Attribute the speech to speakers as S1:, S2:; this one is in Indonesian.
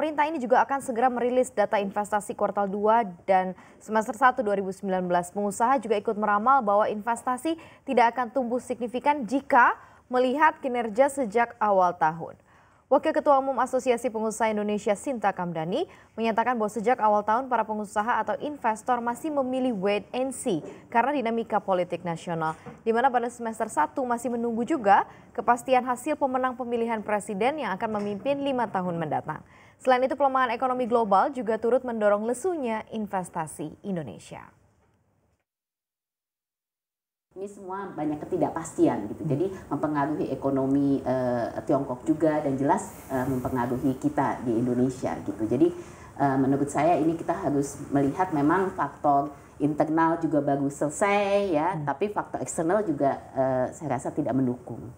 S1: pemerintah ini juga akan segera merilis data investasi kuartal 2 dan semester 1 2019. Pengusaha juga ikut meramal bahwa investasi tidak akan tumbuh signifikan jika melihat kinerja sejak awal tahun. Wakil Ketua Umum Asosiasi Pengusaha Indonesia Sinta Kamdani menyatakan bahwa sejak awal tahun para pengusaha atau investor masih memilih wait and see karena dinamika politik nasional. Di mana pada semester 1 masih menunggu juga kepastian hasil pemenang pemilihan presiden yang akan memimpin lima tahun mendatang. Selain itu pelemahan ekonomi global juga turut mendorong lesunya investasi Indonesia
S2: ini semua banyak ketidakpastian gitu. Jadi mempengaruhi ekonomi uh, Tiongkok juga dan jelas uh, mempengaruhi kita di Indonesia gitu. Jadi uh, menurut saya ini kita harus melihat memang faktor internal juga bagus selesai ya, hmm. tapi faktor eksternal juga uh, saya rasa tidak mendukung.